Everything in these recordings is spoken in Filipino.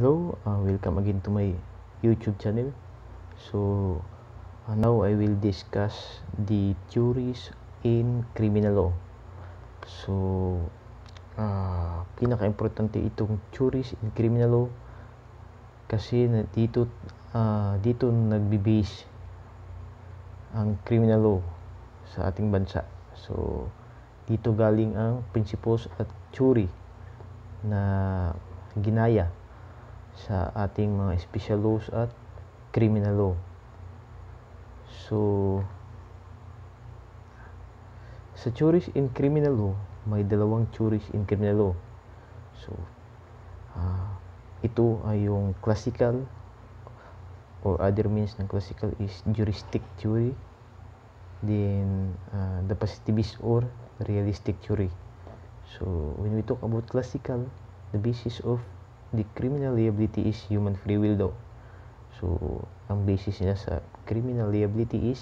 Hello, uh, welcome again to my YouTube channel. So, uh, now I will discuss the theories in criminal law. So, uh, pinaka-importante itong theories in criminal law kasi na dito uh, dito nagbi-base ang criminal law sa ating bansa. So, dito galing ang principles at theory na ginaya sa ating mga special laws at criminal law. So, sa theories in criminal law, may dalawang theories in criminal law. So, uh, ito ay yung classical or other means ng classical is juristic theory then uh, the positivist or realistic theory so when we talk about classical the basis of the criminal liability is human free will daw. So, ang basis niya sa criminal liability is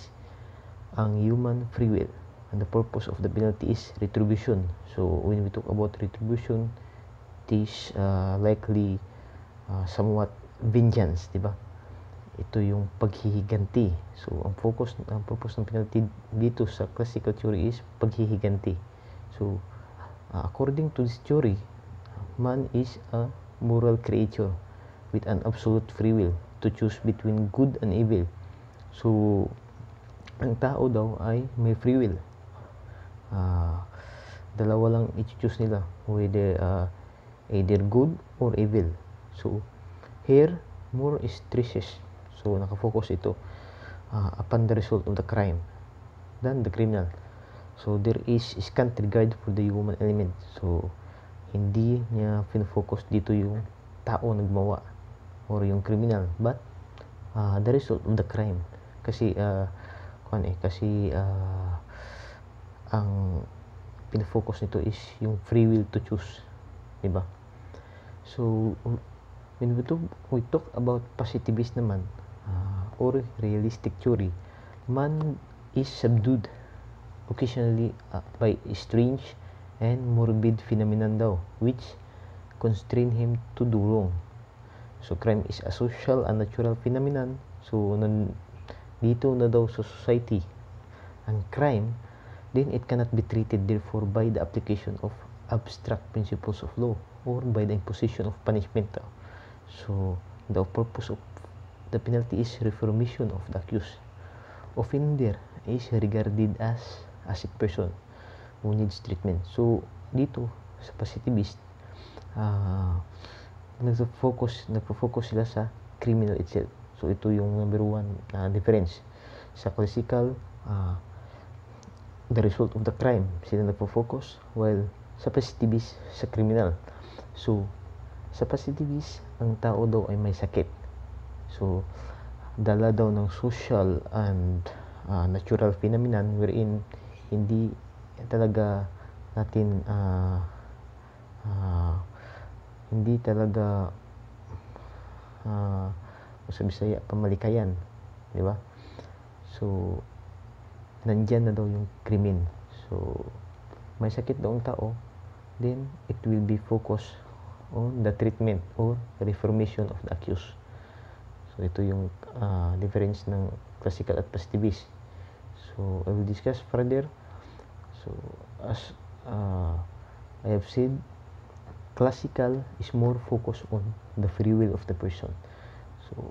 ang human free will. And the purpose of the penalty is retribution. So, when we talk about retribution, it is uh, likely uh, somewhat vengeance, di ba? Ito yung paghihiganti. So, ang focus, ang purpose ng penalty dito sa classical theory is paghihiganti. So, uh, according to this theory, man is a moral creature with an absolute free will to choose between good and evil. So, ang tao daw ay may free will. Uh, dalawa lang i-choose nila, whether uh, either good or evil. So, here, more is stresses. So, nakafocus ito uh, upon the result of the crime than the criminal. So, there is scant regard for the human element. So, hindi niya fin-focus dito yung tao na gumawa or yung criminal but uh, the result of the crime kasi uh, kung eh kasi uh, ang pinafocus nito is yung free will to choose di ba so um, when we talk, we talk about positivist naman uh, or realistic theory man is subdued occasionally uh, by strange and morbid phenomenon daw, which constrain him to do wrong. So, crime is a social and natural phenomenon. So, nan, dito na daw sa society ang crime, then it cannot be treated therefore by the application of abstract principles of law or by the imposition of punishment. So, the purpose of the penalty is reformation of the accused. Offender is regarded as as a person who needs treatment. So, dito sa positivist, uh, ah, nag-focus, nag-focus sila sa criminal itself. So, ito yung number one na uh, difference. Sa classical, uh, the result of the crime, sila nagpo-focus, while sa positivist, sa criminal. So, sa positivist, ang tao daw ay may sakit. So, dala daw ng social and uh, natural phenomenon wherein hindi talaga natin uh, uh, hindi talaga uh, sa Bisaya pamalikayan, di ba? So nandiyan na daw yung krimen. So may sakit daw tao, then it will be focused on the treatment or reformation of the accused. So ito yung uh, difference ng classical at positivist. So I will discuss further So, as uh, I have said, classical is more focused on the free will of the person. So,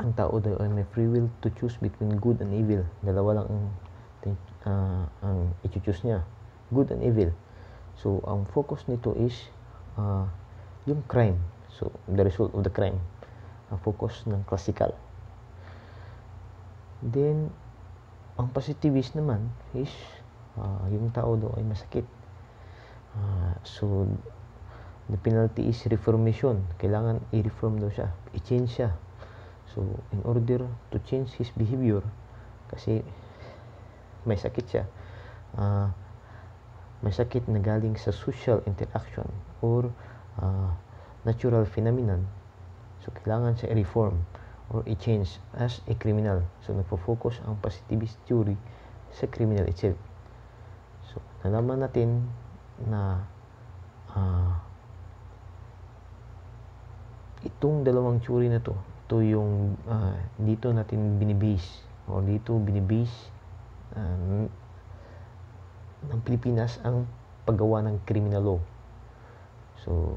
ang tao daw ay may free will to choose between good and evil. Dalawa lang ang, uh, ang i-choose niya. Good and evil. So, ang focus nito is uh, yung crime. So, the result of the crime. Ang focus ng classical. Then, ang positivist naman is uh, yung tao do ay masakit. Uh, so, the penalty is reformation. Kailangan i-reform daw siya, i-change siya. So, in order to change his behavior, kasi may sakit siya, uh, may sakit na galing sa social interaction or uh, natural phenomenon. So, kailangan siya i-reform or i-change as a criminal. So, nagpo-focus ang positivist theory sa criminal itself. So, nalaman natin na uh, itong dalawang tsuri na to, ito yung uh, dito natin binibase o dito binibase uh, ng Pilipinas ang paggawa ng criminal law. So,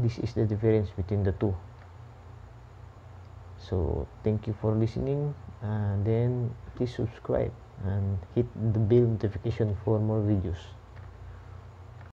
this is the difference between the two. So, thank you for listening. and then please subscribe and hit the bell notification for more videos